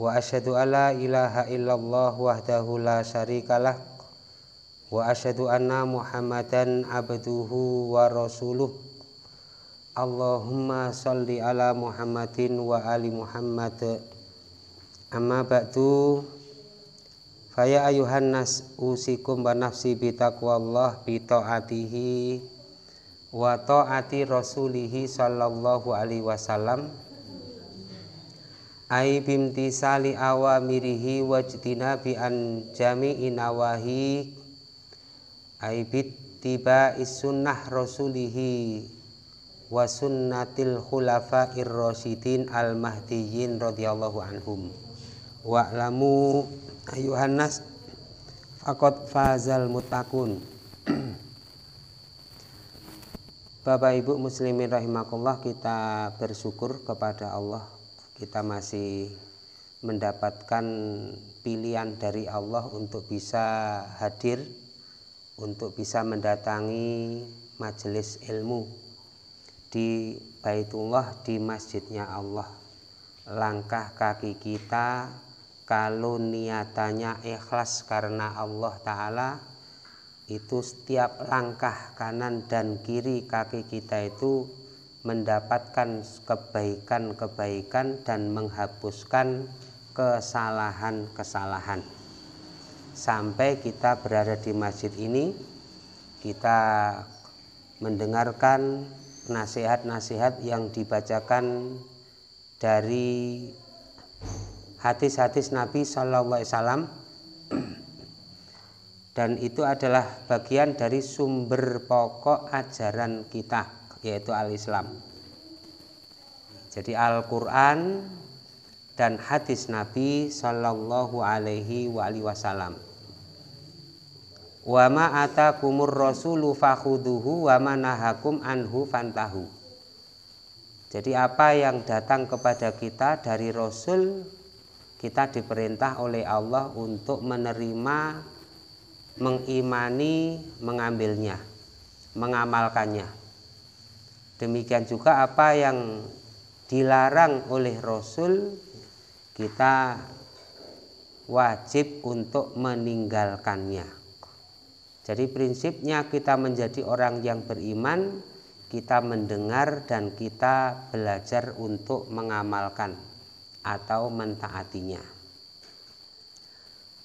wa asyhadu alla ilaha illallah wahdahu la syarikalah wa asyhadu anna muhammadan abduhu wa rasuluh Allahumma salli ala muhammadin wa ali muhammad amma ba'du faya ayuhan nas usikum wa nafsi bi taqwallah bi taatihi wa taati rasulihi sallallahu alaihi wasallam ai mirihi wajtina bi an jami'i nawahi ai tiba isunah rasulihi wa sunnatil khulafa'ir rasyidin al mahdiyin radhiyallahu anhum wa lamu ayuhanas fakot fazal mutakun Bapak Ibu muslimin rahimakumullah kita bersyukur kepada Allah kita masih mendapatkan pilihan dari Allah untuk bisa hadir untuk bisa mendatangi majelis ilmu di Baitullah di masjidnya Allah langkah kaki kita kalau niatannya ikhlas karena Allah Ta'ala itu setiap langkah kanan dan kiri kaki kita itu mendapatkan kebaikan-kebaikan dan menghapuskan kesalahan-kesalahan. Sampai kita berada di masjid ini, kita mendengarkan nasihat-nasihat yang dibacakan dari hadis-hadis Nabi saw dan itu adalah bagian dari sumber pokok ajaran kita yaitu al-Islam. Jadi Al-Qur'an dan hadis Nabi Shallallahu alaihi wasallam. Wa ma atakumur rasulu fakhuduhu wa ma nahakum anhu fantahu. Jadi apa yang datang kepada kita dari Rasul kita diperintah oleh Allah untuk menerima, mengimani, mengambilnya, mengamalkannya. Demikian juga apa yang dilarang oleh Rasul kita wajib untuk meninggalkannya. Jadi prinsipnya kita menjadi orang yang beriman, kita mendengar dan kita belajar untuk mengamalkan atau mentaatinya.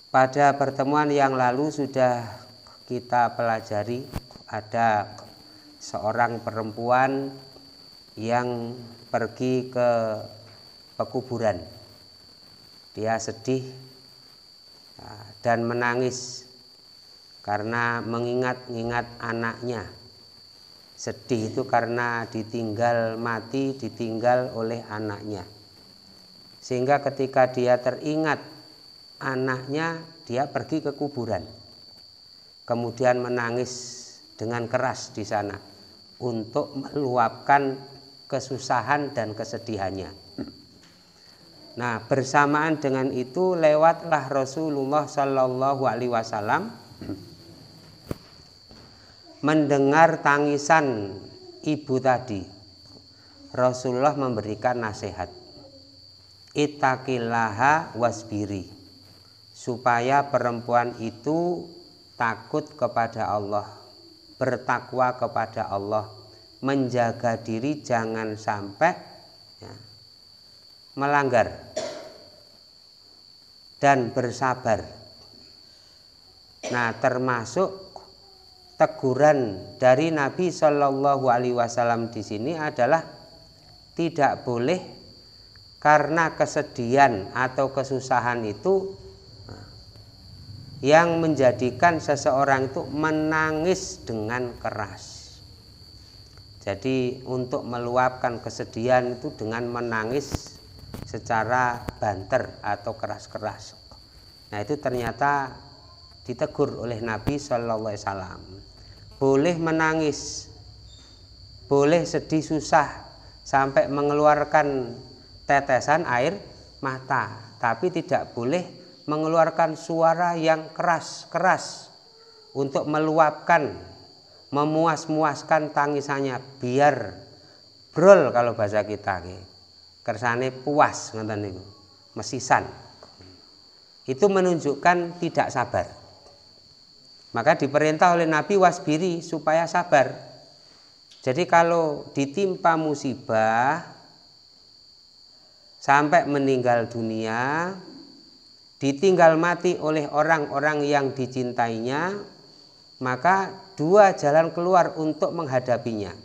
Pada pertemuan yang lalu sudah kita pelajari ada seorang perempuan yang pergi ke pekuburan. Dia sedih ya, dan menangis karena mengingat-ingat anaknya. Sedih itu karena ditinggal mati, ditinggal oleh anaknya. Sehingga ketika dia teringat anaknya, dia pergi ke kuburan. Kemudian menangis dengan keras di sana untuk meluapkan kesusahan dan kesedihannya. Nah, bersamaan dengan itu lewatlah Rasulullah Shallallahu Alaihi Wasallam mendengar tangisan ibu tadi. Rasulullah memberikan nasihat. Itakilaha wasbiri supaya perempuan itu takut kepada Allah, bertakwa kepada Allah, menjaga diri jangan sampai ya, melanggar dan bersabar. Nah, termasuk teguran dari Nabi Shallallahu Alaihi Wasallam di sini adalah tidak boleh karena kesedihan atau kesusahan itu ya, yang menjadikan seseorang itu menangis dengan keras. Jadi untuk meluapkan kesedihan itu dengan menangis secara banter atau keras-keras. Nah itu ternyata ditegur oleh Nabi Shallallahu Alaihi Wasallam. Boleh menangis, boleh sedih susah sampai mengeluarkan tetesan air mata, tapi tidak boleh mengeluarkan suara yang keras-keras untuk meluapkan memuas-muaskan tangisannya biar brol kalau bahasa kita ke. kersane puas ngeten niku mesisan itu menunjukkan tidak sabar maka diperintah oleh Nabi wasbiri supaya sabar jadi kalau ditimpa musibah sampai meninggal dunia ditinggal mati oleh orang-orang yang dicintainya maka dua jalan keluar untuk menghadapinya.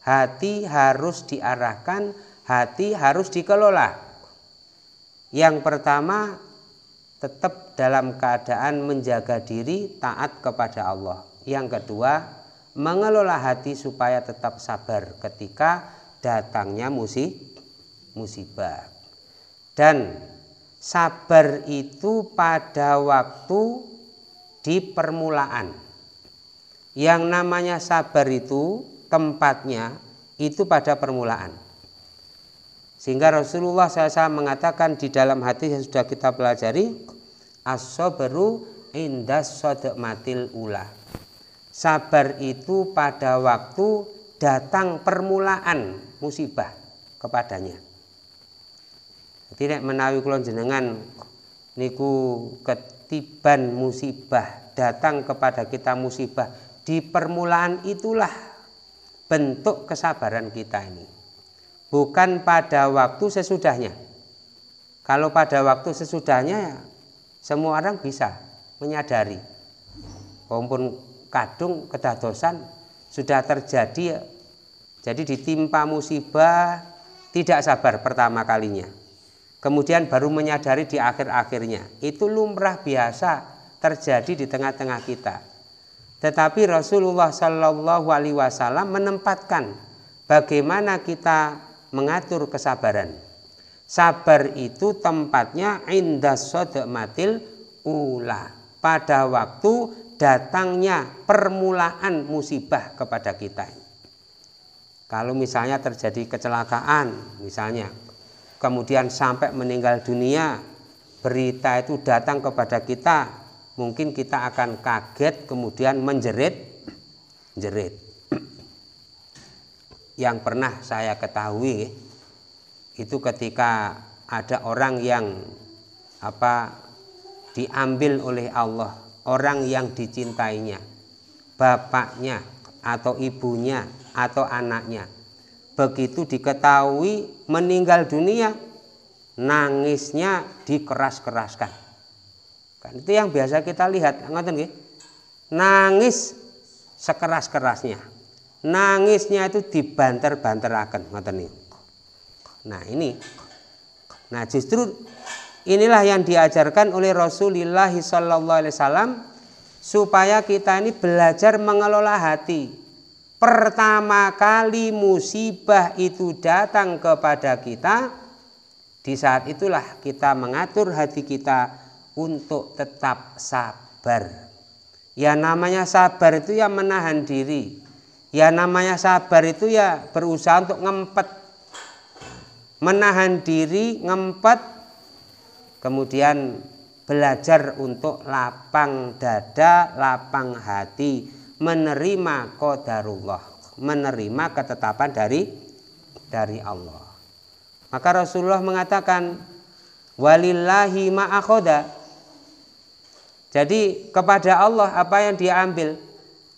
Hati harus diarahkan, hati harus dikelola. Yang pertama, tetap dalam keadaan menjaga diri taat kepada Allah. Yang kedua, mengelola hati supaya tetap sabar ketika datangnya musibah. Dan sabar itu pada waktu di permulaan. Yang namanya sabar itu tempatnya itu pada permulaan. Sehingga Rasulullah SAW mengatakan di dalam hadis yang sudah kita pelajari, as-sabru indas matil ula. Sabar itu pada waktu datang permulaan musibah kepadanya. Tidak menawi kulon jenengan niku ket tiban musibah, datang kepada kita musibah. Di permulaan itulah bentuk kesabaran kita ini. Bukan pada waktu sesudahnya. Kalau pada waktu sesudahnya semua orang bisa menyadari. walaupun kadung kedadosan sudah terjadi jadi ditimpa musibah tidak sabar pertama kalinya kemudian baru menyadari di akhir-akhirnya. Itu lumrah biasa terjadi di tengah-tengah kita. Tetapi Rasulullah Shallallahu Alaihi Wasallam menempatkan bagaimana kita mengatur kesabaran. Sabar itu tempatnya indah sodok matil ula pada waktu datangnya permulaan musibah kepada kita. Kalau misalnya terjadi kecelakaan, misalnya kemudian sampai meninggal dunia berita itu datang kepada kita mungkin kita akan kaget kemudian menjerit jerit yang pernah saya ketahui itu ketika ada orang yang apa diambil oleh Allah orang yang dicintainya bapaknya atau ibunya atau anaknya begitu diketahui meninggal dunia nangisnya dikeras-keraskan kan itu yang biasa kita lihat ngerti nggih nangis sekeras-kerasnya nangisnya itu dibanter banterakan ngerti ini nah ini nah justru inilah yang diajarkan oleh Rasulullah sallallahu alaihi wasallam supaya kita ini belajar mengelola hati pertama kali musibah itu datang kepada kita, di saat itulah kita mengatur hati kita untuk tetap sabar. Ya namanya sabar itu ya menahan diri. Ya namanya sabar itu ya berusaha untuk ngempet. Menahan diri, ngempet, kemudian belajar untuk lapang dada, lapang hati menerima qadarullah, menerima ketetapan dari dari Allah. Maka Rasulullah mengatakan walillahi ma'akhoda. Jadi kepada Allah apa yang dia ambil.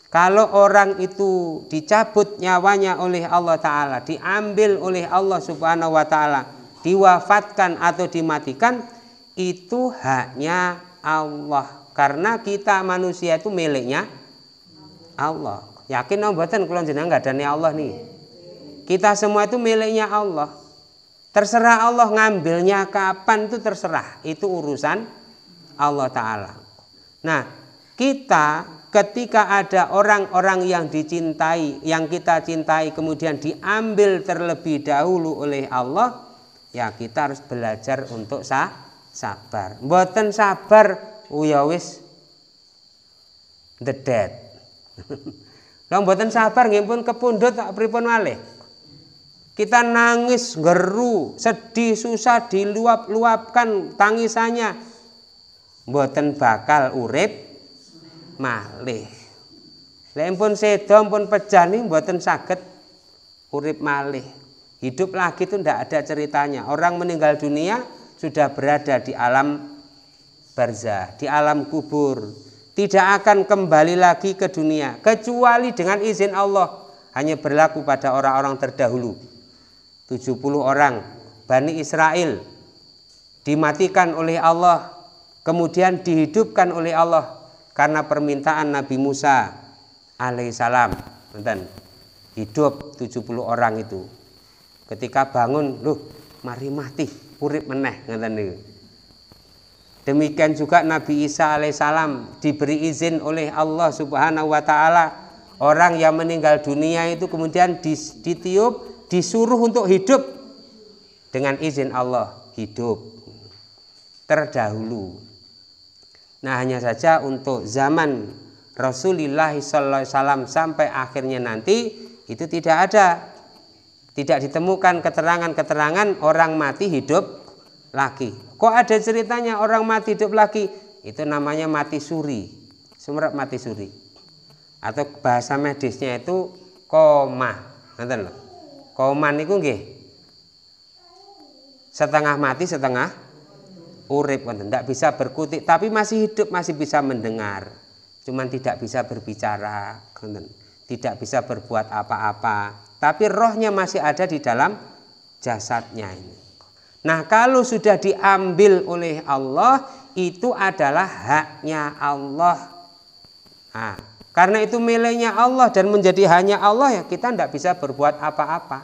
Kalau orang itu dicabut nyawanya oleh Allah Ta'ala, diambil oleh Allah Subhanahu wa Ta'ala, diwafatkan atau dimatikan, itu haknya Allah. Karena kita manusia itu miliknya Allah. Yakin no oh, buatan kulon jenang nggak ada Allah nih. Kita semua itu miliknya Allah. Terserah Allah ngambilnya kapan itu terserah. Itu urusan Allah Ta'ala. Nah kita ketika ada orang-orang yang dicintai, yang kita cintai kemudian diambil terlebih dahulu oleh Allah, ya kita harus belajar untuk sah sabar. buatan sabar, uyawis oh the dead Lah mboten sabar nggih pun kepundhut tak pripun malih. Kita nangis, geru, sedih, susah diluap-luapkan tangisannya. Mboten bakal urip malih. Lek pun sedo pun pecah nih mboten saged urip malih. Hidup lagi itu ndak ada ceritanya. Orang meninggal dunia sudah berada di alam barzah, di alam kubur tidak akan kembali lagi ke dunia kecuali dengan izin Allah hanya berlaku pada orang-orang terdahulu 70 orang Bani Israel dimatikan oleh Allah kemudian dihidupkan oleh Allah karena permintaan Nabi Musa alaihissalam dan hidup 70 orang itu ketika bangun loh mari mati urip meneh ngeten niku Demikian juga Nabi Isa alaihissalam diberi izin oleh Allah subhanahu wa ta'ala. Orang yang meninggal dunia itu kemudian ditiup, disuruh untuk hidup. Dengan izin Allah, hidup. Terdahulu. Nah hanya saja untuk zaman Rasulullah SAW sampai akhirnya nanti itu tidak ada. Tidak ditemukan keterangan-keterangan orang mati hidup lagi. Kok ada ceritanya orang mati hidup lagi? Itu namanya mati suri. Sumerep mati suri. Atau bahasa medisnya itu koma. Nonton lho. Koma niku nggih. Setengah mati, setengah urip wonten. Tidak bisa berkutik, tapi masih hidup, masih bisa mendengar. Cuman tidak bisa berbicara, ngoten. Tidak bisa berbuat apa-apa, tapi rohnya masih ada di dalam jasadnya ini. Nah, kalau sudah diambil oleh Allah, itu adalah haknya Allah. Nah, karena itu miliknya Allah dan menjadi hanya Allah ya kita tidak bisa berbuat apa-apa.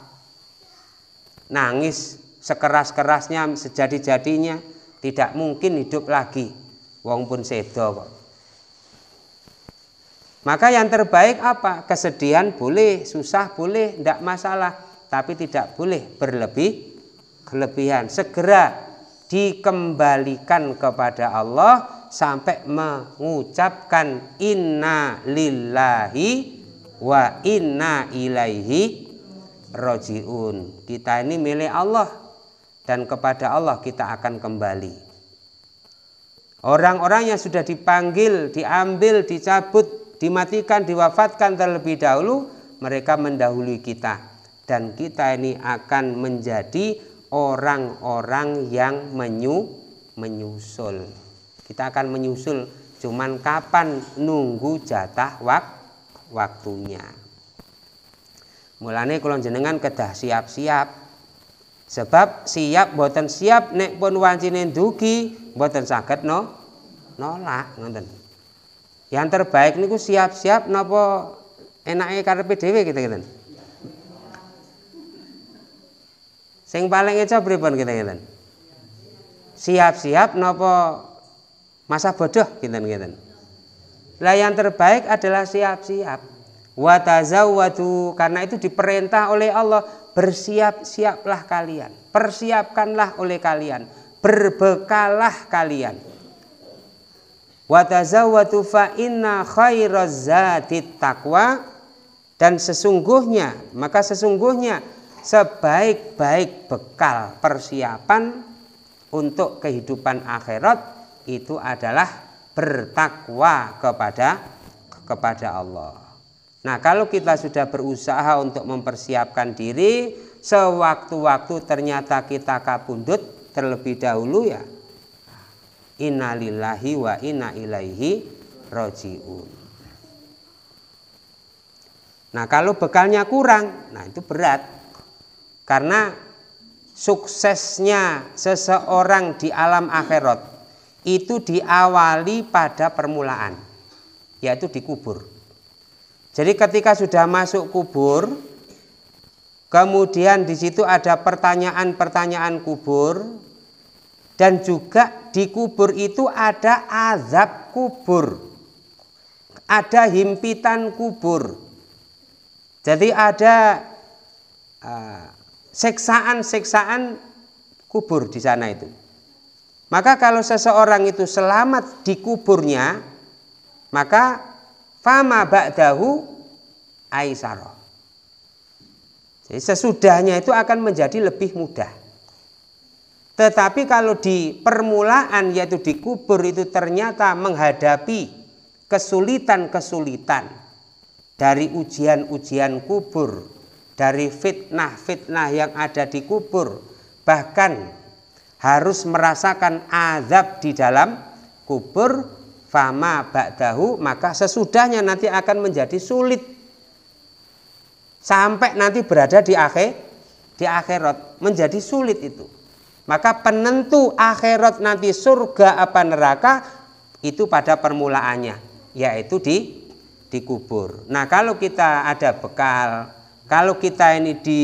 Nangis sekeras-kerasnya, sejadi-jadinya tidak mungkin hidup lagi. Wong pun sedo kok. Maka yang terbaik apa? Kesedihan boleh, susah boleh, tidak masalah, tapi tidak boleh berlebih kelebihan segera dikembalikan kepada Allah sampai mengucapkan inna lillahi wa inna ilaihi rojiun kita ini milik Allah dan kepada Allah kita akan kembali orang-orang yang sudah dipanggil diambil dicabut dimatikan diwafatkan terlebih dahulu mereka mendahului kita dan kita ini akan menjadi orang-orang yang menyu, menyusul. Kita akan menyusul, cuman kapan nunggu jatah wak, waktunya. Mulane kulon jenengan kedah siap-siap. Sebab siap boten siap nek pun wancine dugi boten saged no nolak ngoten. Yang terbaik niku siap-siap napa enake karepe dhewe kita gitu, gitu. Sing paling eco pripun kinten-kinten? Siap-siap nopo masa bodoh kinten-kinten. Lah yang terbaik adalah siap-siap. Wa tazawwadu karena itu diperintah oleh Allah bersiap-siaplah kalian. Persiapkanlah oleh kalian. Berbekalah kalian. Wa tazawwadu fa inna khairaz taqwa dan sesungguhnya maka sesungguhnya sebaik-baik bekal persiapan untuk kehidupan akhirat itu adalah bertakwa kepada kepada Allah. Nah, kalau kita sudah berusaha untuk mempersiapkan diri, sewaktu-waktu ternyata kita kapundut terlebih dahulu ya. Innalillahi wa inna ilaihi rojiun. Nah, kalau bekalnya kurang, nah itu berat. Karena suksesnya seseorang di alam akhirat itu diawali pada permulaan, yaitu dikubur. Jadi ketika sudah masuk kubur, kemudian di situ ada pertanyaan-pertanyaan kubur, dan juga di kubur itu ada azab kubur, ada himpitan kubur. Jadi ada eh, seksaan-seksaan kubur di sana itu. Maka kalau seseorang itu selamat di kuburnya, maka fama ba'dahu aisyara. Jadi sesudahnya itu akan menjadi lebih mudah. Tetapi kalau di permulaan yaitu di kubur itu ternyata menghadapi kesulitan-kesulitan dari ujian-ujian kubur, dari fitnah-fitnah yang ada di kubur bahkan harus merasakan azab di dalam kubur fama ba'dahu maka sesudahnya nanti akan menjadi sulit sampai nanti berada di akhir di akhirat menjadi sulit itu maka penentu akhirat nanti surga apa neraka itu pada permulaannya yaitu di di kubur. Nah, kalau kita ada bekal kalau kita ini di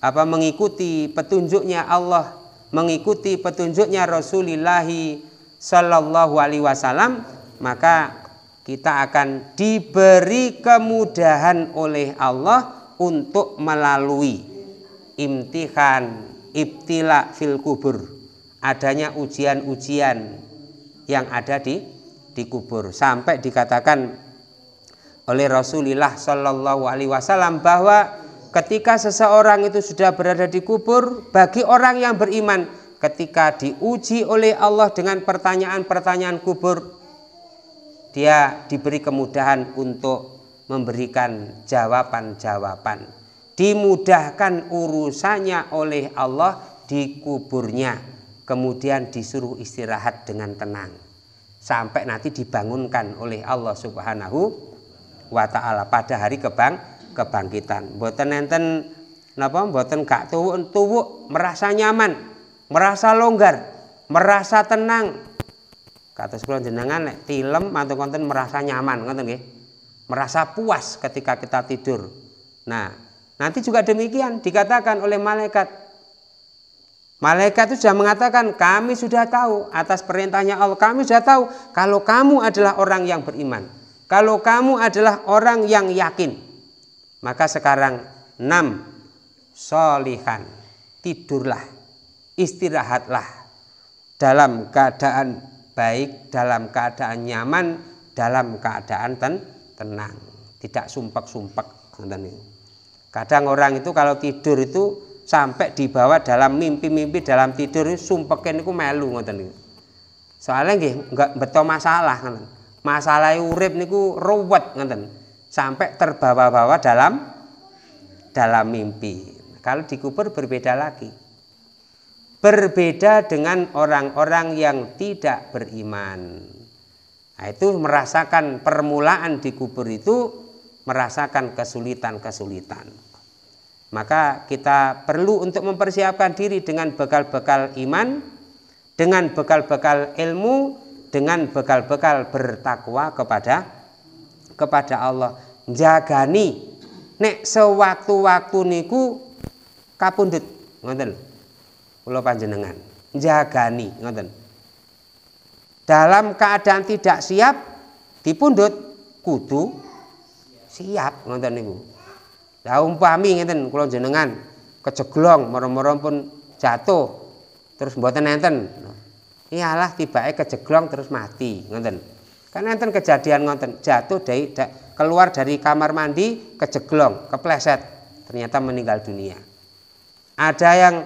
apa mengikuti petunjuknya Allah, mengikuti petunjuknya Rasulullah Shallallahu Alaihi Wasallam, maka kita akan diberi kemudahan oleh Allah untuk melalui imtihan, ibtila fil kubur, adanya ujian-ujian yang ada di di kubur sampai dikatakan oleh Rasulullah Shallallahu Alaihi Wasallam bahwa ketika seseorang itu sudah berada di kubur bagi orang yang beriman ketika diuji oleh Allah dengan pertanyaan-pertanyaan kubur dia diberi kemudahan untuk memberikan jawaban-jawaban dimudahkan urusannya oleh Allah di kuburnya kemudian disuruh istirahat dengan tenang sampai nanti dibangunkan oleh Allah Subhanahu wa taala pada hari kebang kebangkitan. Mboten enten napa mboten gak tuwuk-tuwuk merasa nyaman, merasa longgar, merasa tenang. Kata sekolah jenengan nek tilem mantu konten merasa nyaman ngoten nggih. Merasa puas ketika kita tidur. Nah, nanti juga demikian dikatakan oleh malaikat Malaikat itu sudah mengatakan, kami sudah tahu atas perintahnya Allah, kami sudah tahu kalau kamu adalah orang yang beriman. Kalau kamu adalah orang yang yakin, maka sekarang enam solihan tidurlah, istirahatlah dalam keadaan baik, dalam keadaan nyaman, dalam keadaan ten tenang, tidak sumpek-sumpek. Kadang orang itu kalau tidur itu sampai dibawa dalam mimpi-mimpi dalam tidur sumpekin itu melu Soalnya nggih enggak beto masalah ngoten masalah urip niku ruwet ngeten sampai terbawa-bawa dalam dalam mimpi kalau dikubur berbeda lagi berbeda dengan orang-orang yang tidak beriman nah, itu merasakan permulaan dikubur itu merasakan kesulitan-kesulitan maka kita perlu untuk mempersiapkan diri dengan bekal-bekal iman dengan bekal-bekal ilmu dengan bekal-bekal bertakwa kepada kepada Allah jagani nek sewaktu-waktu niku kapundut, ngoten kula panjenengan jagani ngoten dalam keadaan tidak siap dipundhut kudu siap ngoten niku lah umpami ngoten, kula jenengan kejeglong merem-merem pun jatuh terus mboten enten iyalah tibake kejeglong terus mati ngoten kan enten kejadian ngoten jatuh dari da, keluar dari kamar mandi kejeglong kepleset ternyata meninggal dunia ada yang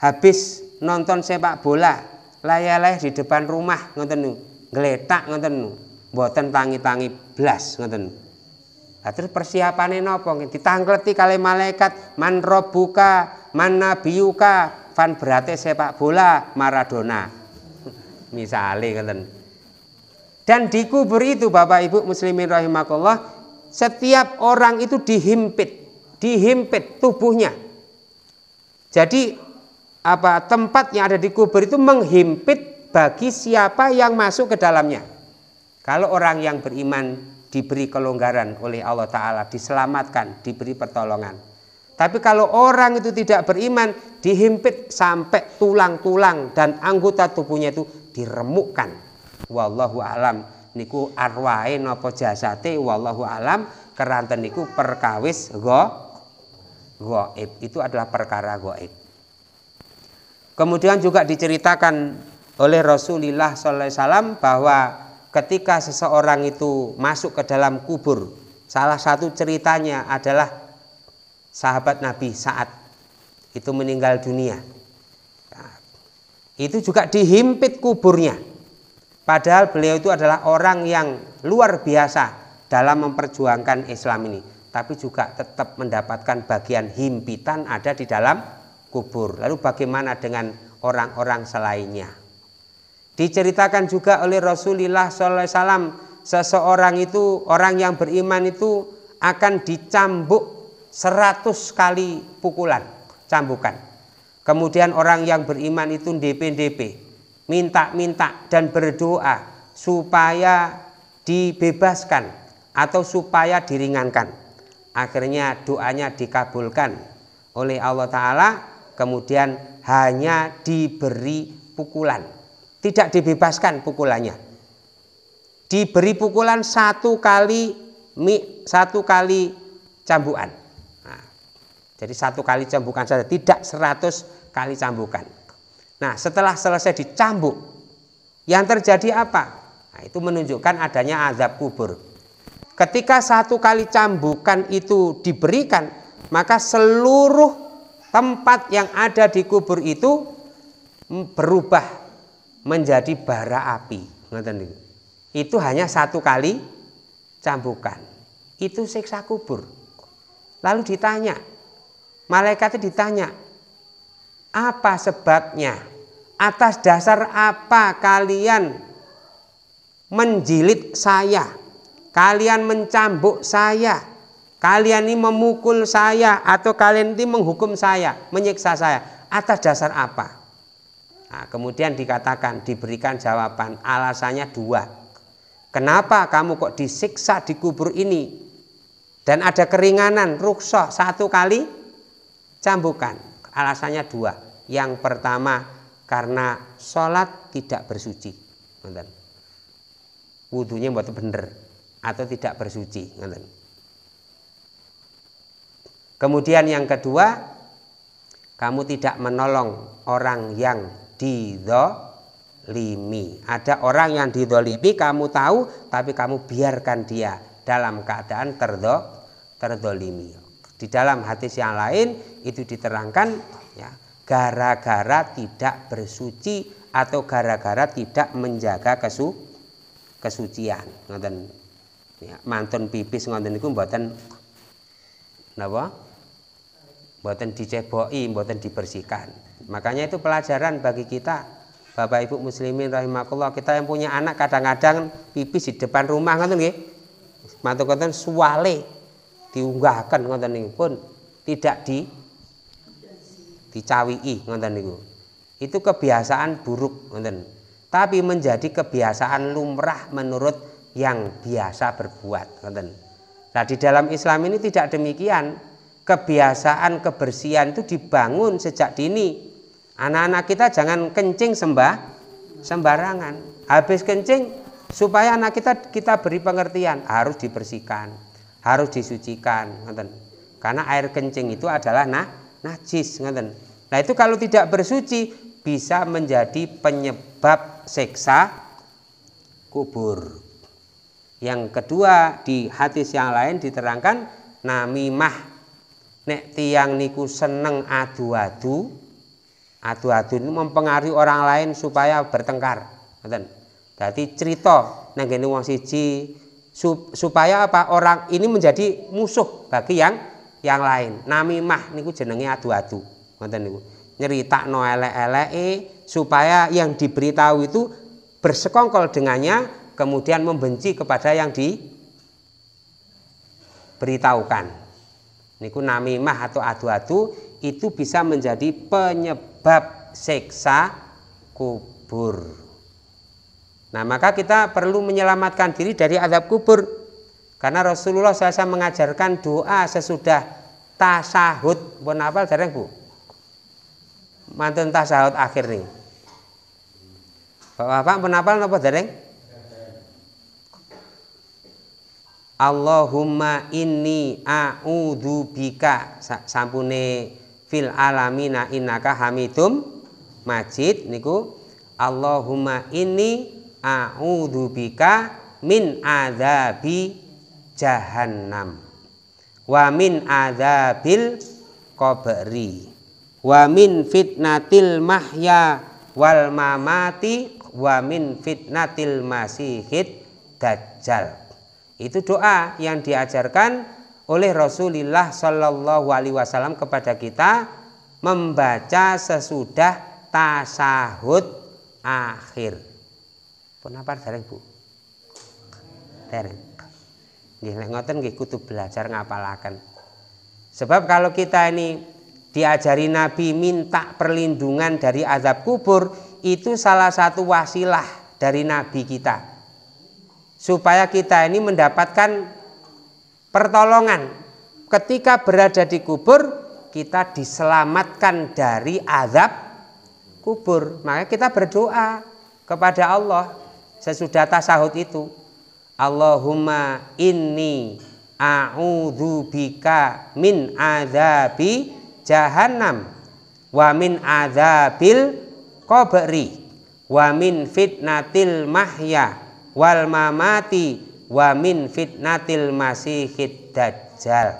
habis nonton sepak bola layalah di depan rumah ngoten nu geletak ngoten nu buatan tangi-tangi blas ngoten Nah, terus persiapannya nopo ditangkleti kali malaikat man robuka man fan berate sepak bola Maradona Misalnya kalian. Dan di kubur itu Bapak Ibu muslimin rahimakallah, setiap orang itu dihimpit, dihimpit tubuhnya. Jadi apa tempat yang ada di kubur itu menghimpit bagi siapa yang masuk ke dalamnya. Kalau orang yang beriman diberi kelonggaran oleh Allah Ta'ala, diselamatkan, diberi pertolongan. Tapi kalau orang itu tidak beriman, dihimpit sampai tulang-tulang dan anggota tubuhnya itu diremukkan wallahu alam niku arwae napa jasate wallahu alam keranten niku perkawis go goib itu adalah perkara goib kemudian juga diceritakan oleh Rasulullah SAW bahwa ketika seseorang itu masuk ke dalam kubur salah satu ceritanya adalah sahabat Nabi saat itu meninggal dunia itu juga dihimpit kuburnya. Padahal beliau itu adalah orang yang luar biasa dalam memperjuangkan Islam ini, tapi juga tetap mendapatkan bagian himpitan ada di dalam kubur. Lalu bagaimana dengan orang-orang selainnya? Diceritakan juga oleh Rasulullah SAW, seseorang itu, orang yang beriman itu akan dicambuk seratus kali pukulan, cambukan. Kemudian orang yang beriman itu dp minta-minta dan berdoa supaya dibebaskan atau supaya diringankan. Akhirnya doanya dikabulkan oleh Allah Ta'ala, kemudian hanya diberi pukulan. Tidak dibebaskan pukulannya. Diberi pukulan satu kali satu kali cambukan jadi satu kali cambukan saja, tidak seratus kali cambukan. Nah setelah selesai dicambuk, yang terjadi apa? Nah, itu menunjukkan adanya azab kubur. Ketika satu kali cambukan itu diberikan, maka seluruh tempat yang ada di kubur itu berubah menjadi bara api. Itu hanya satu kali cambukan. Itu siksa kubur. Lalu ditanya, Malaikat itu ditanya, apa sebabnya? Atas dasar apa kalian menjilid saya? Kalian mencambuk saya? Kalian ini memukul saya atau kalian ini menghukum saya, menyiksa saya. Atas dasar apa? Nah, kemudian dikatakan, diberikan jawaban alasannya dua. Kenapa kamu kok disiksa di kubur ini? Dan ada keringanan, rukso satu kali cambukan. Alasannya dua. Yang pertama karena sholat tidak bersuci. Ngeten. Wudhunya buat bener atau tidak bersuci. Ngeten. Kemudian yang kedua, kamu tidak menolong orang yang didolimi. Ada orang yang didolimi, kamu tahu, tapi kamu biarkan dia dalam keadaan terdo, terdolimi. Di dalam hadis yang lain itu diterangkan ya, gara-gara tidak bersuci atau gara-gara tidak menjaga kesu kesucian. Ngoten. Ya, mantun pipis ngoten niku mboten napa? Mboten diceboki, mboten dibersihkan. Makanya itu pelajaran bagi kita Bapak Ibu muslimin rahimakumullah, kita yang punya anak kadang-kadang pipis di depan rumah ngoten nggih. Matur konten suwale diunggahkan ngonten niku pun tidak di dicawii ngonten niku. Itu kebiasaan buruk ngonten. Tapi menjadi kebiasaan lumrah menurut yang biasa berbuat ngonten. Nah, di dalam Islam ini tidak demikian. Kebiasaan kebersihan itu dibangun sejak dini. Anak-anak kita jangan kencing sembah sembarangan. Habis kencing supaya anak kita kita beri pengertian harus dibersihkan harus disucikan ngeten. Karena air kencing itu adalah nah najis ngeten. Nah itu kalau tidak bersuci bisa menjadi penyebab seksa kubur. Yang kedua di hadis yang lain diterangkan namimah nek tiang niku seneng adu-adu adu-adu ini mempengaruhi orang lain supaya bertengkar ngeten Jadi cerita nang gene wong siji supaya apa orang ini menjadi musuh bagi yang yang lain namimah niku jenenge adu-adu ngoten niku nyeritakno elek-eleke supaya yang diberitahu itu bersekongkol dengannya kemudian membenci kepada yang diberitahukan niku namimah atau adu-adu itu bisa menjadi penyebab seksa kubur Nah maka kita perlu menyelamatkan diri dari azab kubur karena Rasulullah SAW mengajarkan doa sesudah tasahud. Pun apa jarang bu? Mantun tasahud akhir nih. Bapak-bapak pun apa nopo jarang? Allahumma inni a'udhu bika sampune fil alamina innaka hamidum majid niku Allahumma inni a'udzubika min azabi jahannam wa min azabil qabri wa min fitnatil mahya wal mamati wa min fitnatil masihid dajjal itu doa yang diajarkan oleh Rasulullah Shallallahu Alaihi Wasallam kepada kita membaca sesudah tasahud akhir pun dereng, Bu? Dereng. Nggih, lek ngoten nggih kutu belajar ngapalaken. Sebab kalau kita ini diajari Nabi minta perlindungan dari azab kubur, itu salah satu wasilah dari Nabi kita. Supaya kita ini mendapatkan pertolongan. Ketika berada di kubur, kita diselamatkan dari azab kubur. Maka kita berdoa kepada Allah, sesudah tasahud itu Allahumma inni a'udzubika min azabi jahannam wa min azabil qabri wa min fitnatil mahya wal mamati wa min fitnatil masihid dajjal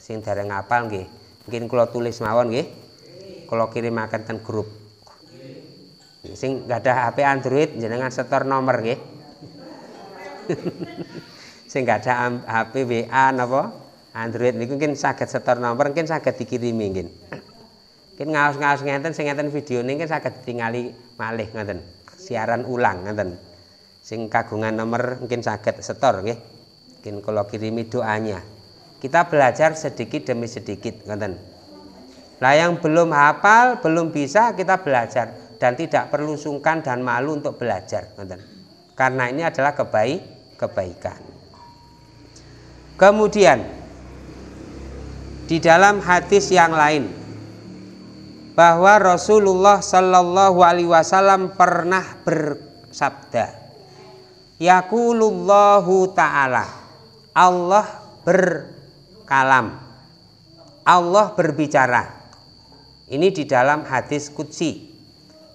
sing dereng apal nggih mungkin kalau tulis mawon nggih kirim akan ten grup sing gak ada HP Android jenengan setor nomor gih sing gak ada HP WA napa Android niku mungkin sakit setor nomor mungkin sakit dikirimi mungkin mungkin ngaos-ngaos ngenten sing ngenten video ini mungkin sakit ditingali malih ngenten siaran ulang ngenten sing kagungan nomor mungkin sakit setor nggih mungkin kalau kirimi doanya kita belajar sedikit demi sedikit ngeten lah yang belum hafal belum bisa kita belajar dan tidak perlu sungkan dan malu untuk belajar karena ini adalah kebaik kebaikan kemudian di dalam hadis yang lain bahwa Rasulullah Shallallahu Alaihi Wasallam pernah bersabda Yakulullahu Ta'ala Allah berkalam Allah berbicara ini di dalam hadis Qudsi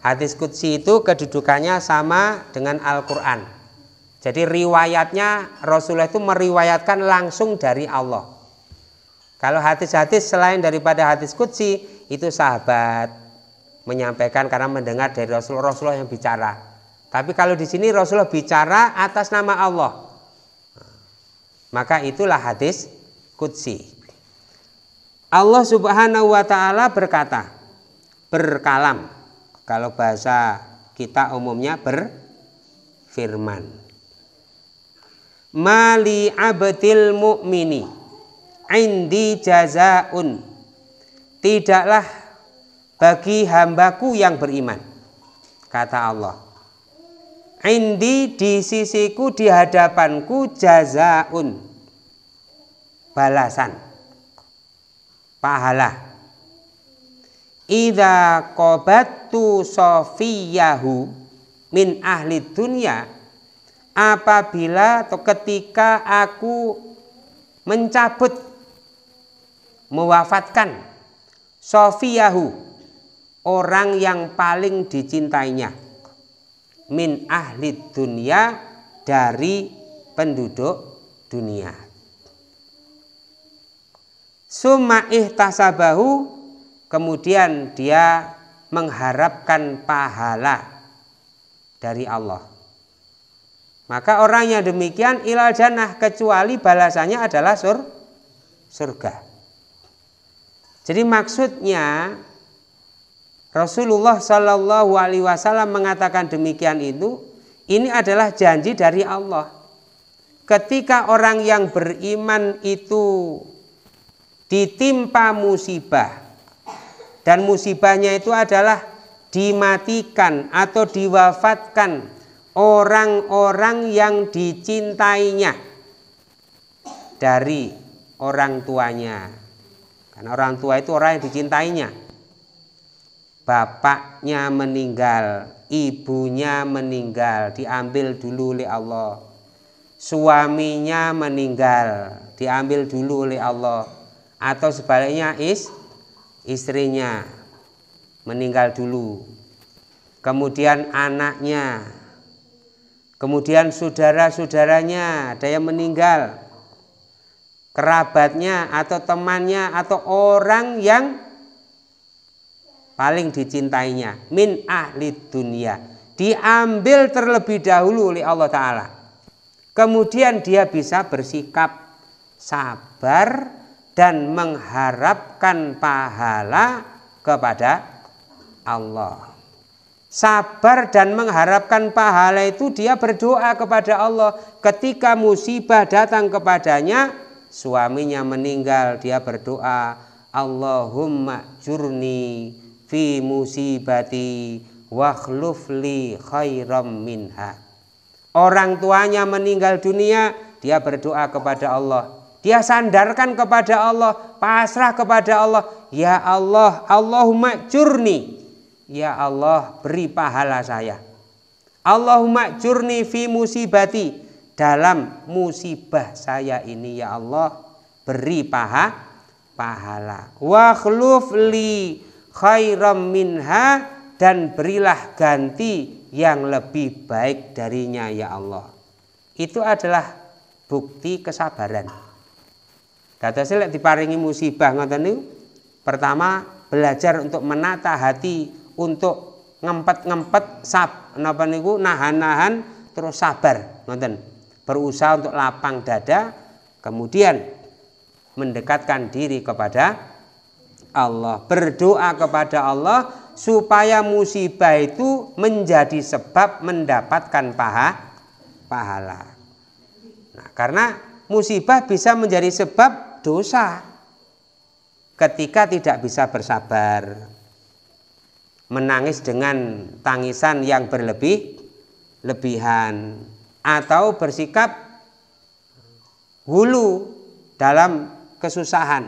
Hadis Qudsi itu kedudukannya sama dengan Al-Quran. Jadi riwayatnya Rasulullah itu meriwayatkan langsung dari Allah. Kalau hadis-hadis selain daripada hadis Qudsi itu sahabat menyampaikan karena mendengar dari Rasulullah, Rasulullah yang bicara. Tapi kalau di sini Rasulullah bicara atas nama Allah. Maka itulah hadis Qudsi. Allah Subhanahu wa taala berkata, berkalam kalau bahasa kita umumnya berfirman. Mali abdil mu'mini indi jazaun. Tidaklah bagi hambaku yang beriman. Kata Allah. Indi di sisiku di hadapanku jazaun. Balasan. Pahala Ida kobatu sofiyahu min ahli dunia apabila atau ketika aku mencabut mewafatkan sofiyahu orang yang paling dicintainya min ahli dunia dari penduduk dunia summa ihtasabahu kemudian dia mengharapkan pahala dari Allah. Maka orang yang demikian ilal jannah kecuali balasannya adalah sur surga. Jadi maksudnya Rasulullah Shallallahu Alaihi Wasallam mengatakan demikian itu ini adalah janji dari Allah. Ketika orang yang beriman itu ditimpa musibah, dan musibahnya itu adalah dimatikan atau diwafatkan orang-orang yang dicintainya dari orang tuanya. Karena orang tua itu orang yang dicintainya. Bapaknya meninggal, ibunya meninggal, diambil dulu oleh Allah. Suaminya meninggal, diambil dulu oleh Allah. Atau sebaliknya is istrinya meninggal dulu, kemudian anaknya, kemudian saudara-saudaranya ada yang meninggal, kerabatnya atau temannya atau orang yang paling dicintainya min ahli dunia diambil terlebih dahulu oleh Allah taala kemudian dia bisa bersikap sabar dan mengharapkan pahala kepada Allah. Sabar dan mengharapkan pahala itu dia berdoa kepada Allah. Ketika musibah datang kepadanya, suaminya meninggal, dia berdoa, Allahumma jurni fi musibati wakhlufli khairam minha. Orang tuanya meninggal dunia, dia berdoa kepada Allah, dia sandarkan kepada Allah, pasrah kepada Allah. Ya Allah, Allahumma curni. Ya Allah, beri pahala saya. Allahumma curni fi musibati. Dalam musibah saya ini ya Allah, beri paha, pahala. Wa khluf li khairam minha dan berilah ganti yang lebih baik darinya ya Allah. Itu adalah bukti kesabaran saya lek diparingi musibah ngoten niku pertama belajar untuk menata hati untuk ngempet-ngempet sab napa niku nahan-nahan terus sabar ngoten. Berusaha untuk lapang dada kemudian mendekatkan diri kepada Allah, berdoa kepada Allah supaya musibah itu menjadi sebab mendapatkan paha pahala. Nah, karena musibah bisa menjadi sebab dosa ketika tidak bisa bersabar menangis dengan tangisan yang berlebih lebihan atau bersikap hulu dalam kesusahan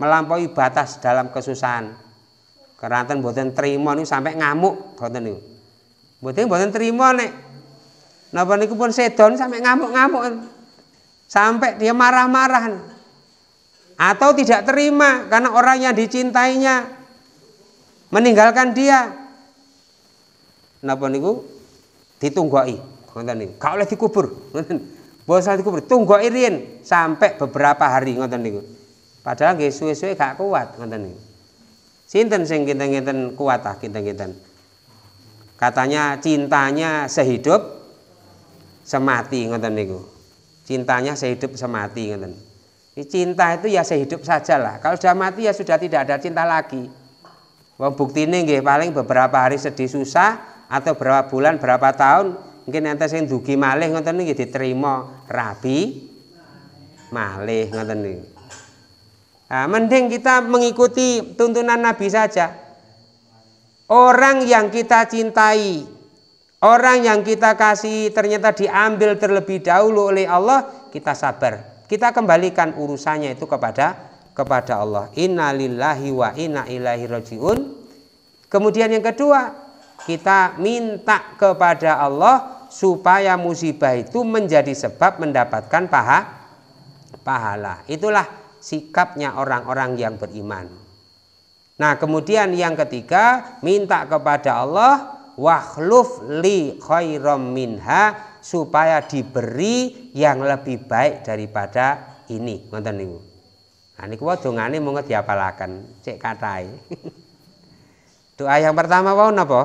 melampaui batas dalam kesusahan keranten boten terima ini sampai ngamuk boten itu. boten boten terima nek napa niku pun sedon sampai ngamuk-ngamuk sampai dia marah-marah atau tidak terima karena orang yang dicintainya meninggalkan dia. Napa niku ditunggoki, ngoten niku. Kau oleh dikubur, ngoten. Bosan dikubur, tunggoki riyen sampai beberapa hari ngoten niku. Padahal nggih suwe-suwe gak kuat ngoten niku. Sinten sing kinten-kinten kuat ah kinten-kinten. Katanya cintanya sehidup semati ngoten niku. Cintanya sehidup semati ngoten cinta itu ya sehidup saja lah. kalau sudah mati ya sudah tidak ada cinta lagi Wong bukti ini nge, paling beberapa hari sedih susah atau berapa bulan berapa tahun mungkin nanti sing dugi malih ngoten niki diterima rabi malih ngoten niki. Nah, mending kita mengikuti tuntunan Nabi saja. Orang yang kita cintai, orang yang kita kasih ternyata diambil terlebih dahulu oleh Allah, kita sabar kita kembalikan urusannya itu kepada kepada Allah. Innalillahi wa inna ilaihi rajiun. Kemudian yang kedua, kita minta kepada Allah supaya musibah itu menjadi sebab mendapatkan paha pahala. Itulah sikapnya orang-orang yang beriman. Nah, kemudian yang ketiga, minta kepada Allah wahluf li khairam minha supaya diberi yang lebih baik daripada ini ngoten niku nah niku wae dongane monggo diapalaken cek katai doa yang pertama wau napa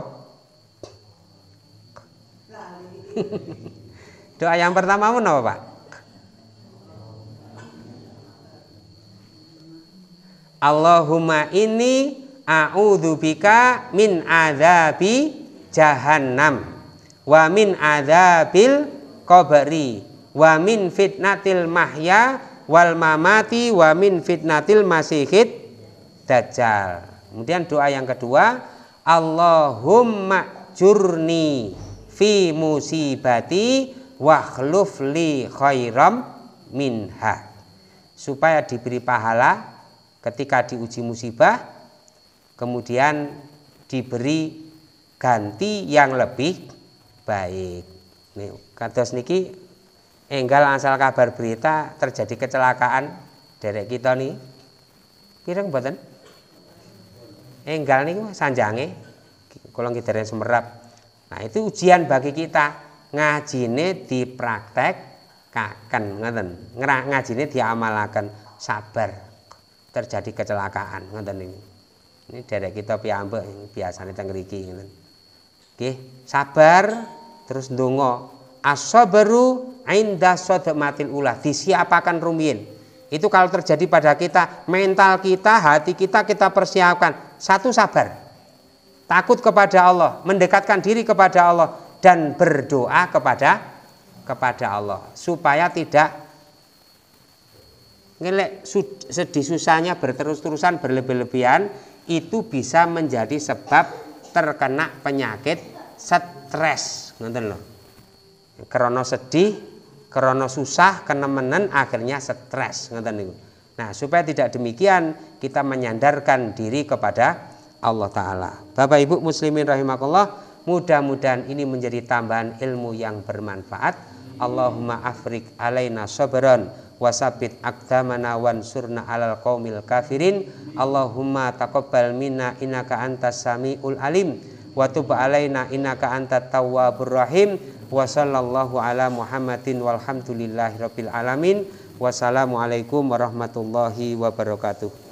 doa yang pertama wau napa Pak Allahumma ini a'udzubika min adzabi jahannam wa min adzabil qabri wa min fitnatil mahya wal mamati wa min fitnatil masihid dajjal. Kemudian doa yang kedua, Allahumma jurni fi musibati wa li khairam minha. Supaya diberi pahala ketika diuji musibah, kemudian diberi ganti yang lebih baik. nih Kados niki enggal asal kabar berita terjadi kecelakaan derek kita nih. pirang buatan? Enggal nih sanjange kita yang semerap. Nah, itu ujian bagi kita. ngaji di Ngajine dipraktek kaken nih ini diamalkan sabar terjadi kecelakaan ngoten ini, Ini dari kita piambe biasanya yang mriki oke sabar terus dongo ain inda sodematil ulah disiapakan rumiin itu kalau terjadi pada kita mental kita hati kita kita persiapkan satu sabar takut kepada Allah mendekatkan diri kepada Allah dan berdoa kepada kepada Allah supaya tidak ngelek sedih susahnya berterus-terusan berlebih-lebihan itu bisa menjadi sebab terkena penyakit stres Nonton loh, karena sedih karena susah kenemenan akhirnya stres Nonton niku nah supaya tidak demikian kita menyandarkan diri kepada Allah taala Bapak Ibu muslimin rahimakallah, mudah-mudahan ini menjadi tambahan ilmu yang bermanfaat Allahumma afrik alaina sabran wasabit akdamana wansurna alal qaumil kafirin Allahumma taqabbal minna innaka antas samiul alim wa tub alaina innaka antat tawwabur rahim wa sallallahu ala muhammadin walhamdulillahi rabbil alamin wassalamualaikum warahmatullahi wabarakatuh